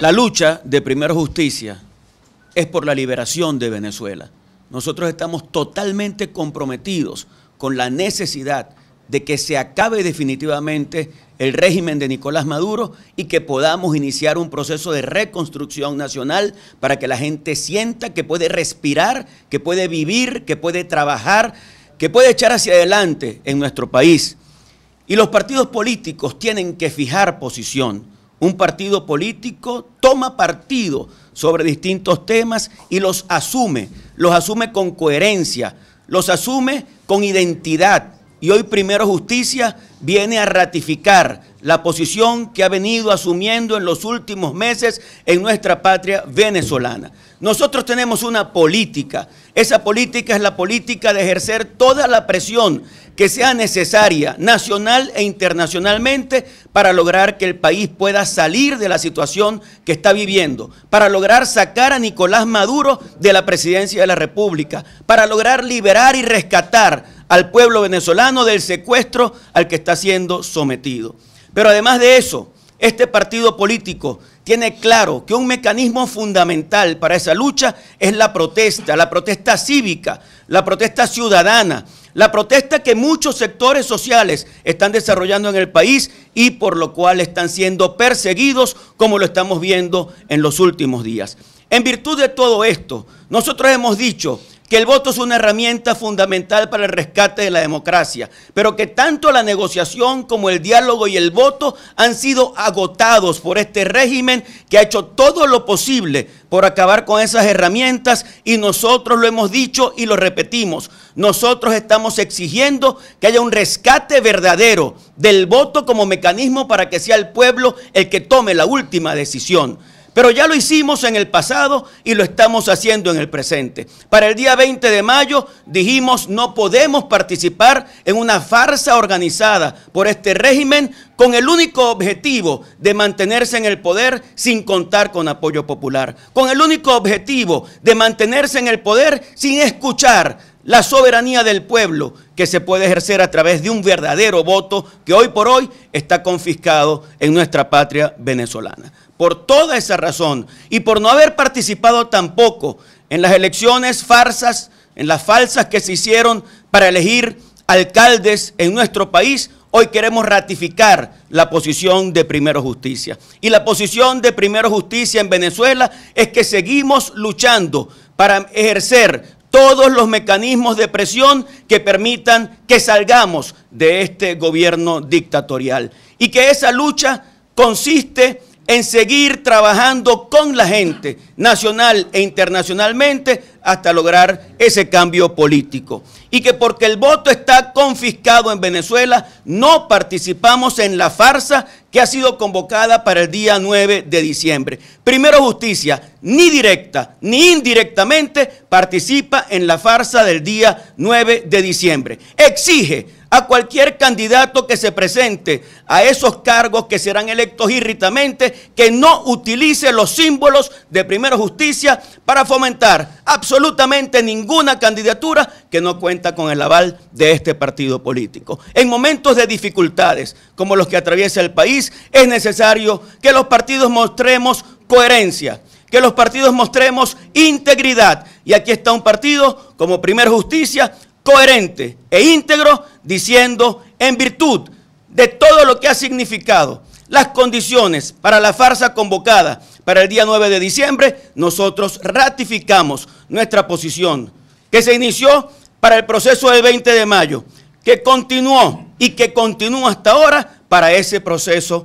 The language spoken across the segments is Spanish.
La lucha de Primera Justicia es por la liberación de Venezuela. Nosotros estamos totalmente comprometidos con la necesidad de que se acabe definitivamente el régimen de Nicolás Maduro y que podamos iniciar un proceso de reconstrucción nacional para que la gente sienta que puede respirar, que puede vivir, que puede trabajar, que puede echar hacia adelante en nuestro país. Y los partidos políticos tienen que fijar posición un partido político toma partido sobre distintos temas y los asume, los asume con coherencia, los asume con identidad. Y hoy Primero Justicia viene a ratificar la posición que ha venido asumiendo en los últimos meses en nuestra patria venezolana. Nosotros tenemos una política. Esa política es la política de ejercer toda la presión que sea necesaria, nacional e internacionalmente, para lograr que el país pueda salir de la situación que está viviendo, para lograr sacar a Nicolás Maduro de la presidencia de la República, para lograr liberar y rescatar al pueblo venezolano del secuestro al que está siendo sometido. Pero además de eso, este partido político tiene claro que un mecanismo fundamental para esa lucha es la protesta, la protesta cívica, la protesta ciudadana, la protesta que muchos sectores sociales están desarrollando en el país y por lo cual están siendo perseguidos como lo estamos viendo en los últimos días. En virtud de todo esto, nosotros hemos dicho que el voto es una herramienta fundamental para el rescate de la democracia, pero que tanto la negociación como el diálogo y el voto han sido agotados por este régimen que ha hecho todo lo posible por acabar con esas herramientas y nosotros lo hemos dicho y lo repetimos. Nosotros estamos exigiendo que haya un rescate verdadero del voto como mecanismo para que sea el pueblo el que tome la última decisión. Pero ya lo hicimos en el pasado y lo estamos haciendo en el presente. Para el día 20 de mayo dijimos no podemos participar en una farsa organizada por este régimen con el único objetivo de mantenerse en el poder sin contar con apoyo popular. Con el único objetivo de mantenerse en el poder sin escuchar la soberanía del pueblo que se puede ejercer a través de un verdadero voto que hoy por hoy está confiscado en nuestra patria venezolana. Por toda esa razón y por no haber participado tampoco en las elecciones farsas, en las falsas que se hicieron para elegir alcaldes en nuestro país, hoy queremos ratificar la posición de Primero Justicia. Y la posición de Primero Justicia en Venezuela es que seguimos luchando para ejercer todos los mecanismos de presión que permitan que salgamos de este gobierno dictatorial. Y que esa lucha consiste en seguir trabajando con la gente, nacional e internacionalmente, hasta lograr ese cambio político. Y que porque el voto está confiscado en Venezuela, no participamos en la farsa que ha sido convocada para el día 9 de diciembre. Primero justicia, ni directa ni indirectamente participa en la farsa del día 9 de diciembre. Exige a cualquier candidato que se presente a esos cargos que serán electos irritamente que no utilice los símbolos de Primero Justicia para fomentar absolutamente absolutamente ninguna candidatura que no cuenta con el aval de este partido político. En momentos de dificultades como los que atraviesa el país, es necesario que los partidos mostremos coherencia, que los partidos mostremos integridad. Y aquí está un partido como Primer Justicia, coherente e íntegro, diciendo en virtud de todo lo que ha significado las condiciones para la farsa convocada para el día 9 de diciembre, nosotros ratificamos nuestra posición que se inició para el proceso del 20 de mayo, que continuó y que continúa hasta ahora para ese proceso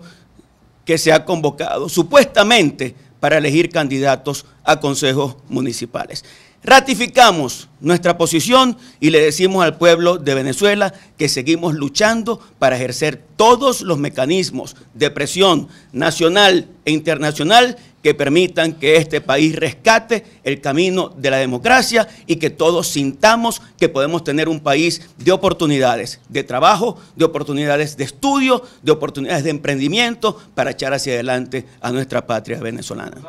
que se ha convocado supuestamente para elegir candidatos a consejos municipales. Ratificamos nuestra posición y le decimos al pueblo de Venezuela que seguimos luchando para ejercer todos los mecanismos de presión nacional e internacional que permitan que este país rescate el camino de la democracia y que todos sintamos que podemos tener un país de oportunidades de trabajo, de oportunidades de estudio, de oportunidades de emprendimiento para echar hacia adelante a nuestra patria venezolana.